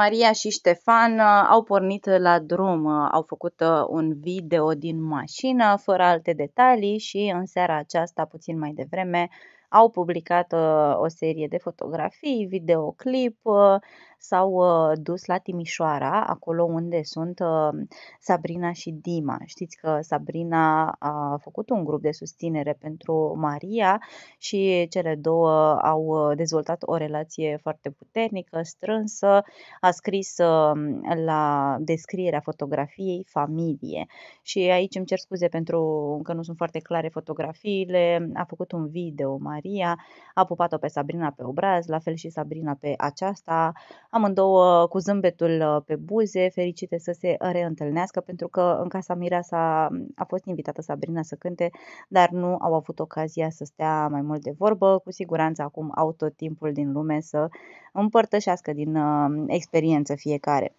Maria și Ștefan uh, au pornit la drum, uh, au făcut uh, un video din mașină, fără alte detalii și în seara aceasta, puțin mai devreme, au publicat uh, o serie de fotografii, videoclip, uh, s-au uh, dus la Timișoara, acolo unde sunt uh, Sabrina și Dima. Știți că Sabrina a făcut un grup de susținere pentru Maria și cele două au uh, dezvoltat o relație foarte puternică, strânsă, a scris uh, la descrierea fotografiei familie. Și aici îmi cer scuze pentru că nu sunt foarte clare fotografiile, a făcut un video Maria Maria, a pupat-o pe Sabrina pe obraz, la fel și Sabrina pe aceasta, amândouă cu zâmbetul uh, pe buze, fericite să se reîntâlnească, pentru că în casa s-a, a fost invitată Sabrina să cânte, dar nu au avut ocazia să stea mai mult de vorbă. Cu siguranță acum au tot timpul din lume să împărtășească din uh, experiență fiecare.